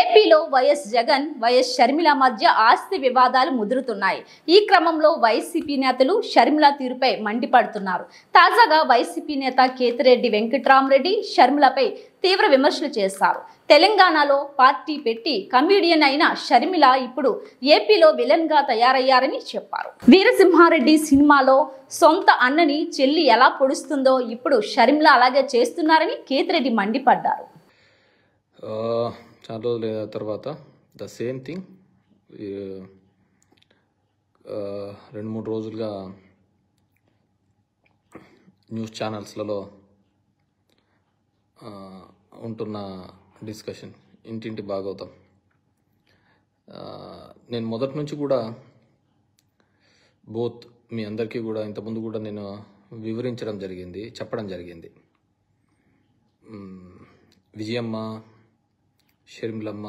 ఏపీలో YS Jagan YS Sharmila మధ్య ఆస్తి వివాదాలు ముదురుతున్నాయి ఈ క్రమంలో వైసీపీ నేతలు షర్మిల తీరుపై మండిపడుతున్నారు తాజాగా వైసీపీ నేత కేతిరెడ్డి వెంకట్రామరెడ్డి షర్మిలపై తీవ్ర విమర్శలు చేస్తారు తెలంగాణలో పార్టీ పెట్టి కమిడియన్ అయిన షర్మిల ఇప్పుడు ఏపీలో విలన్ గా తయారయ్యారని చెప్పారు వీరసింహారెడ్డి సినిమాలో సొంత అన్నని చెల్లి ఎలా పొడుస్తుందో ఇప్పుడు షర్మిల అలాగే చేస్తున్నారని కేతిరెడ్డి మండిపడ్డారు చాలా రోజుల తర్వాత ద సేమ్ థింగ్ రెండు మూడు రోజులుగా న్యూస్ ఛానల్స్లలో ఉంటున్న డిస్కషన్ ఇంటింటి భాగవతం నేను మొదటి నుంచి కూడా బోత్ మీ అందరికీ కూడా ఇంతకుముందు కూడా నేను వివరించడం జరిగింది చెప్పడం జరిగింది విజయమ్మ షర్మిలమ్మ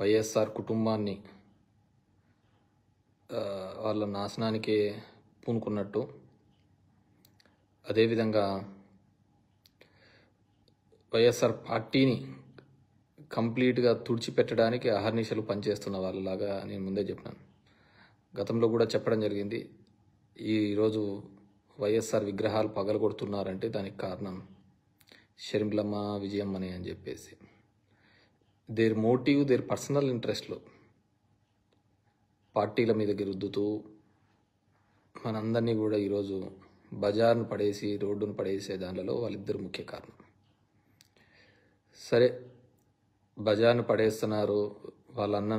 వైఎస్ఆర్ కుటుంబాన్ని వాళ్ళ నాశనానికే పూనుకున్నట్టు అదేవిధంగా వైఎస్ఆర్ పార్టీని కంప్లీట్గా తుడిచిపెట్టడానికి అహర్నిశలు పనిచేస్తున్న వాళ్ళలాగా నేను ముందే చెప్పాను గతంలో కూడా చెప్పడం జరిగింది ఈరోజు వైఎస్ఆర్ విగ్రహాలు పగలగొడుతున్నారంటే దానికి కారణం షర్మిలమ్మ విజయమ్మని అని చెప్పేసి దేర్ మోటివ్ దేర్ పర్సనల్ ఇంట్రెస్ట్లో పార్టీల మీద గిరుద్దుతూ మనందరినీ కూడా ఈరోజు బజార్ను పడేసి రోడ్డును పడేసే దానిలో వాళ్ళిద్దరు ముఖ్య కారణం సరే బజార్ను పడేస్తున్నారు వాళ్ళ అన్న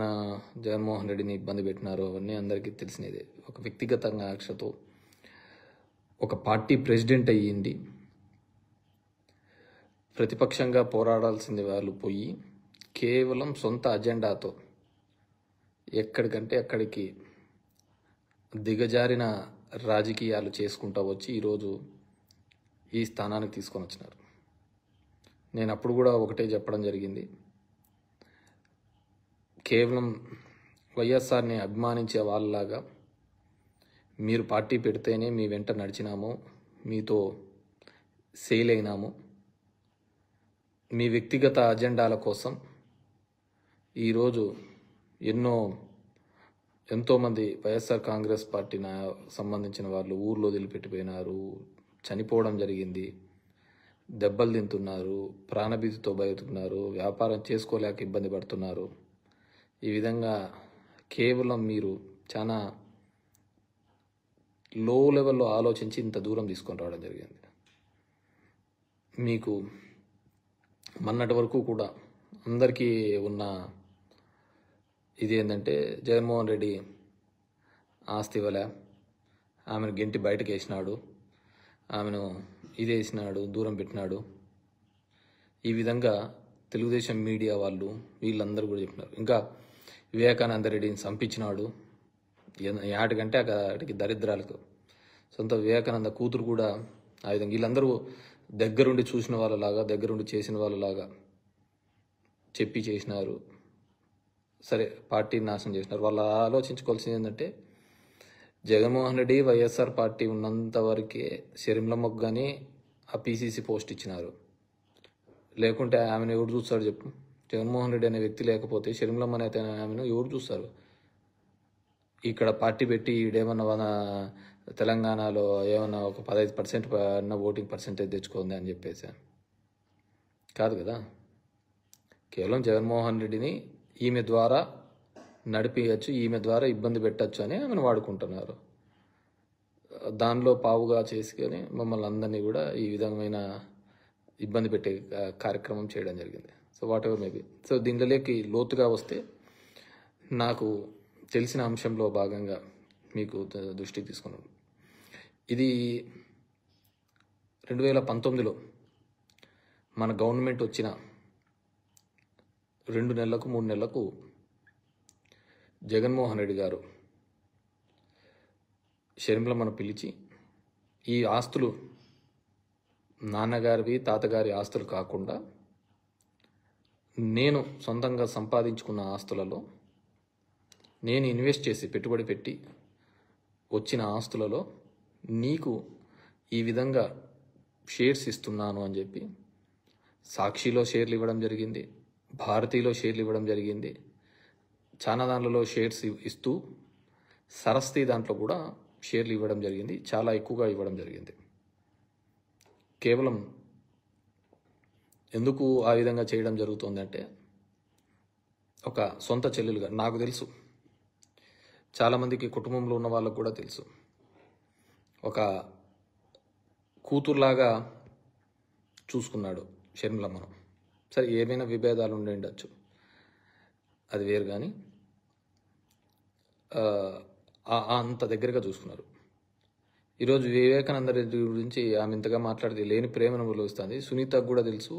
జగన్మోహన్ రెడ్డిని ఇబ్బంది పెట్టినారు అవన్నీ అందరికీ తెలిసినదే ఒక వ్యక్తిగతంగా ఆక్షతో ఒక పార్టీ ప్రెసిడెంట్ అయ్యింది ప్రతిపక్షంగా పోరాడాల్సింది వాళ్ళు పోయి కేవలం సొంత అజెండాతో ఎక్కడికంటే అక్కడికి దిగజారిన రాజకీయాలు చేసుకుంటూ వచ్చి ఈరోజు ఈ స్థానానికి తీసుకొని వచ్చినారు నేను అప్పుడు కూడా ఒకటే చెప్పడం జరిగింది కేవలం వైఎస్ఆర్ని అభిమానించే వాళ్ళలాగా మీరు పార్టీ పెడితేనే మీ వెంట నడిచినాము మీతో సేల్ అయినాము మీ వ్యక్తిగత అజెండాల కోసం ఈరోజు ఎన్నో ఎంతోమంది వైఎస్ఆర్ కాంగ్రెస్ పార్టీ నా సంబంధించిన వాళ్ళు ఊర్లో వదిలిపెట్టిపోయినారు చనిపోవడం జరిగింది దెబ్బలు తింటున్నారు ప్రాణభీతితో బతుకున్నారు వ్యాపారం చేసుకోలేక ఇబ్బంది పడుతున్నారు ఈ విధంగా కేవలం మీరు చాలా లో లెవెల్లో ఆలోచించి ఇంత దూరం తీసుకొని రావడం జరిగింది మీకు మొన్నటి వరకు కూడా అందరికీ ఉన్న ఇది ఏంటంటే జగన్మోహన్ రెడ్డి ఆస్తి వల ఆమెను గెంటి బయటకు వేసినాడు ఆమెను ఇది వేసినాడు దూరం పెట్టినాడు ఈ విధంగా తెలుగుదేశం మీడియా వాళ్ళు వీళ్ళందరూ కూడా చెప్పినారు ఇంకా వివేకానంద రెడ్డిని చంపించినాడు ఏటికంటే అక్కడికి దరిద్రాలకు సొంత వివేకానంద కూతురు కూడా ఆ విధంగా వీళ్ళందరూ దగ్గరుండి చూసిన వాళ్ళలాగా దగ్గరుండి చేసిన వాళ్ళలాగా చెప్పి చేసినారు సరే పార్టీని నాశనం చేసినారు వాళ్ళు ఆలోచించుకోవాల్సింది ఏంటంటే జగన్మోహన్ రెడ్డి వైఎస్ఆర్ పార్టీ ఉన్నంత వరకే షర్మిలమ్మకు కానీ ఆ పీసీసీ పోస్ట్ ఇచ్చినారు లేకుంటే ఆమెను ఎవరు చూస్తారు చెప్పు జగన్మోహన్ రెడ్డి అనే వ్యక్తి లేకపోతే షర్మిలమ్మ అయితే ఆమెను ఎవరు చూస్తారు ఇక్కడ పార్టీ పెట్టి ఈడేమన్నా తెలంగాణలో ఏమన్నా ఒక పదహైదు పర్సెంట్ అన్న ఓటింగ్ పర్సెంటేజ్ తెచ్చుకుంది అని చెప్పేసి కాదు కదా కేవలం జగన్మోహన్ రెడ్డిని ఈమె ద్వారా నడిపించచ్చు ఈమె ద్వారా ఇబ్బంది పెట్టచ్చు అని ఆమెను వాడుకుంటున్నారు దానిలో పావుగా చేసుకొని మమ్మల్ని అందరినీ కూడా ఈ విధమైన ఇబ్బంది పెట్టే కార్యక్రమం చేయడం జరిగింది so whatever maybe so దీనిలోకి లోతుగా వస్తే నాకు తెలిసిన అంశంలో భాగంగా మీకు దృష్టికి తీసుకున్నాను ఇది రెండు వేల పంతొమ్మిదిలో మన గవర్నమెంట్ వచ్చిన రెండు నెలలకు మూడు నెలలకు జగన్మోహన్ రెడ్డి గారు షర్మిలమ్మను పిలిచి ఈ ఆస్తులు నాన్నగారివి తాతగారి ఆస్తులు కాకుండా నేను సొంతంగా సంపాదించుకున్న ఆస్తులలో నేను ఇన్వెస్ట్ చేసి పెట్టుబడి పెట్టి వచ్చిన ఆస్తులలో నీకు ఈ విధంగా షేర్స్ ఇస్తున్నాను అని చెప్పి సాక్షిలో షేర్లు ఇవ్వడం జరిగింది భారతీలో షేర్లు ఇవ్వడం జరిగింది చాలా దాంట్లో షేర్స్ ఇస్తూ సరస్తి దాంట్లో కూడా షేర్లు ఇవ్వడం జరిగింది చాలా ఎక్కువగా ఇవ్వడం జరిగింది కేవలం ఎందుకు ఆ విధంగా చేయడం జరుగుతుందంటే ఒక సొంత చెల్లెలుగా నాకు తెలుసు చాలామందికి కుటుంబంలో ఉన్న వాళ్ళకు కూడా తెలుసు ఒక కూతురులాగా చూసుకున్నాడు షర్మిలమ్మను సరే ఏమైనా విభేదాలు ఉండి ఉండొచ్చు అది వేరు కానీ అంత దగ్గరగా చూసుకున్నారు ఈరోజు వివేకానంద రెడ్డి గురించి ఆమె ఇంతగా మాట్లాడితే లేని ప్రేమను వస్తుంది సునీతకు కూడా తెలుసు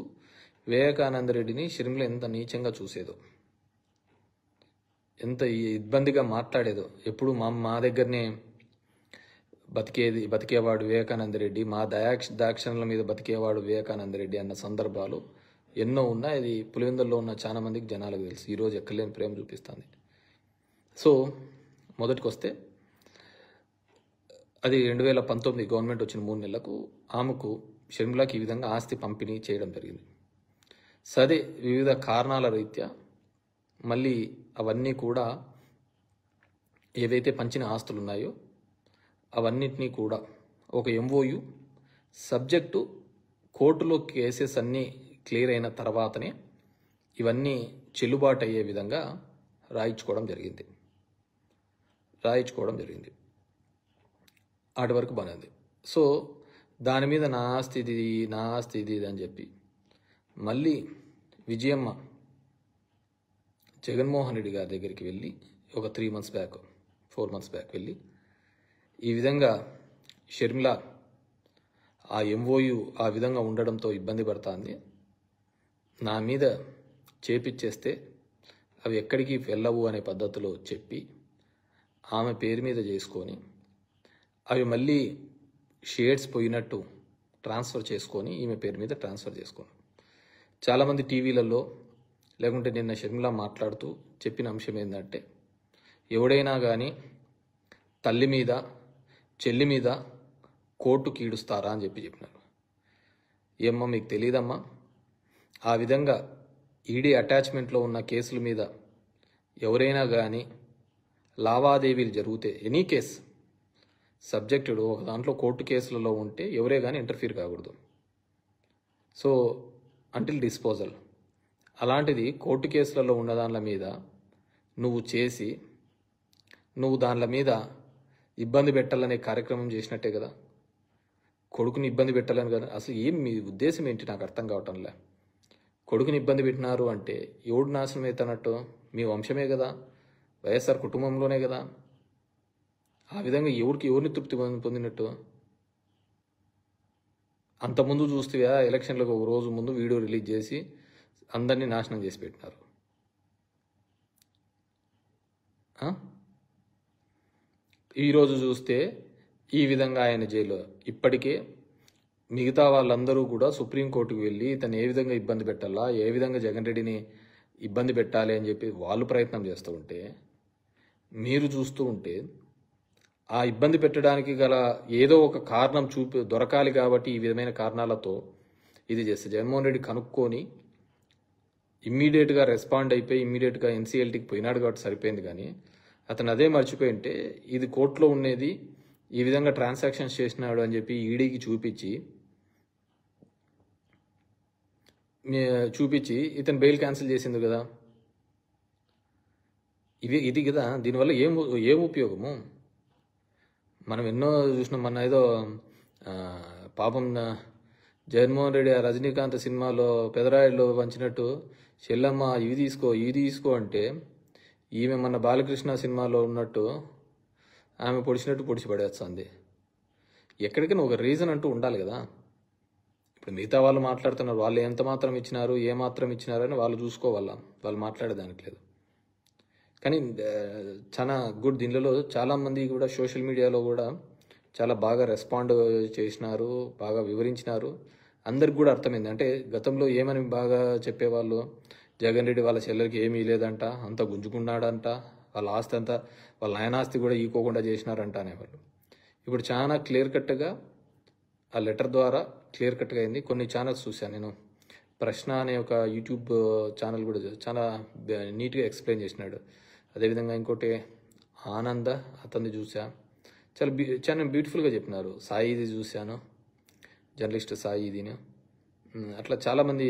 వివేకానంద రెడ్డిని షిర్మిల ఎంత నీచంగా చూసేదో ఎంత ఇబ్బందిగా మాట్లాడేదో ఎప్పుడు మా మా దగ్గరనే బతికేది బతికేవాడు వివేకానంద రెడ్డి మా దయాక్ష దాక్షణల మీద బతికేవాడు వివేకానంద రెడ్డి అన్న సందర్భాలు ఎన్నో ఉన్నాయి అది పులివెందుల్లో ఉన్న చాలా మందికి జనాలకు తెలుసు ఈరోజు ఎక్కడలేని ప్రేమ చూపిస్తుంది సో మొదటికి వస్తే అది రెండు వేల పంతొమ్మిది గవర్నమెంట్ వచ్చిన మూడు నెలలకు ఆమెకు షర్మిలాకి ఈ విధంగా ఆస్తి పంపిణీ చేయడం జరిగింది సరే వివిధ కారణాల రీత్యా మళ్ళీ అవన్నీ కూడా ఏవైతే పంచిన ఆస్తులు ఉన్నాయో అవన్నింటినీ కూడా ఒక ఎంఓయు సబ్జెక్టు కోర్టులో కేసెస్ అన్నీ క్లియర్ అయిన తర్వాతనే ఇవన్నీ చెల్లుబాటు అయ్యే విధంగా రాయించుకోవడం జరిగింది రాయించుకోవడం జరిగింది అటు వరకు బాగానే సో దాని మీద నా స్థితి నా స్థితి అని చెప్పి మళ్ళీ విజయమ్మ జగన్మోహన్ రెడ్డి గారి దగ్గరికి వెళ్ళి ఒక three months back four months back వెళ్ళి ఈ విధంగా షర్మిల ఆ ఎంఓయు ఆ విధంగా ఉండడంతో ఇబ్బంది పడుతుంది నా మీద చేపిచ్చేస్తే అవి ఎక్కడికి వెళ్ళవు అనే పద్ధతిలో చెప్పి ఆమె పేరు మీద చేసుకొని అవి మళ్ళీ షేడ్స్ పోయినట్టు ట్రాన్స్ఫర్ చేసుకొని ఈమె పేరు మీద ట్రాన్స్ఫర్ చేసుకోను చాలామంది టీవీలలో లేకుంటే నిన్న షర్మిల మాట్లాడుతూ చెప్పిన అంశం ఏంటంటే ఎవడైనా కానీ తల్లి మీద చెల్లి మీద కోర్టు కీడుస్తారా అని చెప్పి చెప్పినారు ఏమ్మా మీకు తెలియదమ్మా ఆ విధంగా ఈడీ e అటాచ్మెంట్లో ఉన్న కేసుల మీద ఎవరైనా కానీ లావాదేవీలు జరిగితే ఎనీ కేస్ సబ్జెక్టుడు ఒక దాంట్లో కోర్టు కేసులలో ఉంటే ఎవరే కానీ ఇంటర్ఫీర్ కాకూడదు సో అంటిల్ డిస్పోజల్ అలాంటిది కోర్టు కేసులలో ఉన్న దానిల మీద నువ్వు చేసి నువ్వు దానిల మీద ఇబ్బంది పెట్టాలనే కార్యక్రమం చేసినట్టే కదా కొడుకుని ఇబ్బంది పెట్టాలని కదా అసలు ఏం మీ ఉద్దేశం ఏంటి నాకు అర్థం కావటంలే కొడుకుని ఇబ్బంది పెట్టినారు అంటే ఎవడు నాశనం అవుతున్నట్టు మీ వంశమే కదా వైఎస్ఆర్ కుటుంబంలోనే కదా ఆ విధంగా ఎవరికి ఎవరిని తృప్తి పొందినట్టు అంతకుముందు చూస్తేవా ఎలక్షన్లకు ఒక రోజు ముందు వీడియో రిలీజ్ చేసి అందరినీ నాశనం చేసి పెట్టినారు ఈరోజు చూస్తే ఈ విధంగా ఆయన జైలు ఇప్పటికే మిగతా వాళ్ళందరూ కూడా సుప్రీంకోర్టుకు వెళ్ళి ఇతను ఏ విధంగా ఇబ్బంది పెట్టాలా ఏ విధంగా జగన్ రెడ్డిని ఇబ్బంది పెట్టాలి అని చెప్పి వాళ్ళు ప్రయత్నం చేస్తూ ఉంటే మీరు చూస్తూ ఉంటే ఆ ఇబ్బంది పెట్టడానికి గల ఏదో ఒక కారణం చూపి దొరకాలి కాబట్టి ఈ విధమైన కారణాలతో ఇది చేస్తే జగన్మోహన్ రెడ్డి కనుక్కొని ఇమ్మీడియట్గా రెస్పాండ్ అయిపోయి ఇమ్మీడియట్గా ఎన్సీఎల్టీకి పోయినాడు కాబట్టి సరిపోయింది కానీ అతను అదే మర్చిపోయి ఉంటే ఇది కోర్టులో ఉండేది ఈ విధంగా ట్రాన్సాక్షన్స్ చేసినాడు అని చెప్పి ఈడీకి చూపించి చూపించి ఇతను బెయిల్ క్యాన్సిల్ చేసింది కదా ఇది ఇది కదా దీనివల్ల ఏం ఏం ఉపయోగము మనం ఎన్నో చూసినాం మన ఏదో పాపం జగన్మోహన్ రెడ్డి రజనీకాంత్ సినిమాలో పెదరాయిలు పంచినట్టు చెల్లమ్మ ఇవి తీసుకో ఇవి తీసుకో అంటే ఈమె మన బాలకృష్ణ సినిమాలో ఉన్నట్టు ఆమె పొడిచినట్టు పొడిచి పడేస్తుంది ఎక్కడికైనా ఒక రీజన్ అంటూ ఉండాలి కదా మిగతా వాళ్ళు మాట్లాడుతున్నారు వాళ్ళు ఎంత మాత్రం ఇచ్చినారు ఏ మాత్రం ఇచ్చినారు అని వాళ్ళు చూసుకోవాలా వాళ్ళు మాట్లాడేదానికి లేదు కానీ చాలా గుడ్ దీనిలో చాలామంది కూడా సోషల్ మీడియాలో కూడా చాలా బాగా రెస్పాండ్ చేసినారు బాగా వివరించినారు అందరికి కూడా అర్థమైంది అంటే గతంలో ఏమని బాగా చెప్పేవాళ్ళు జగన్ రెడ్డి వాళ్ళ చెల్లెలకి ఏమీ లేదంట అంత గుంజుకున్నాడంట వాళ్ళ ఆస్తి అంతా వాళ్ళ నాయనాస్తి కూడా ఈకోకుండా చేసినారంట అనేవాళ్ళు ఇప్పుడు చాలా క్లియర్ కట్గా ఆ లెటర్ ద్వారా క్లియర్ కట్గా అయింది కొన్ని ఛానల్స్ చూశాను నేను ప్రశ్న అనే ఒక యూట్యూబ్ ఛానల్ కూడా చాలా నీట్గా ఎక్స్ప్లెయిన్ చేసినాడు అదేవిధంగా ఇంకోటి ఆనంద అతన్ని చూసా చాలా బ్యూ చాలా బ్యూటిఫుల్గా చెప్పినారు సాయిది చూశాను జర్నలిస్ట్ సాయి అట్లా చాలామంది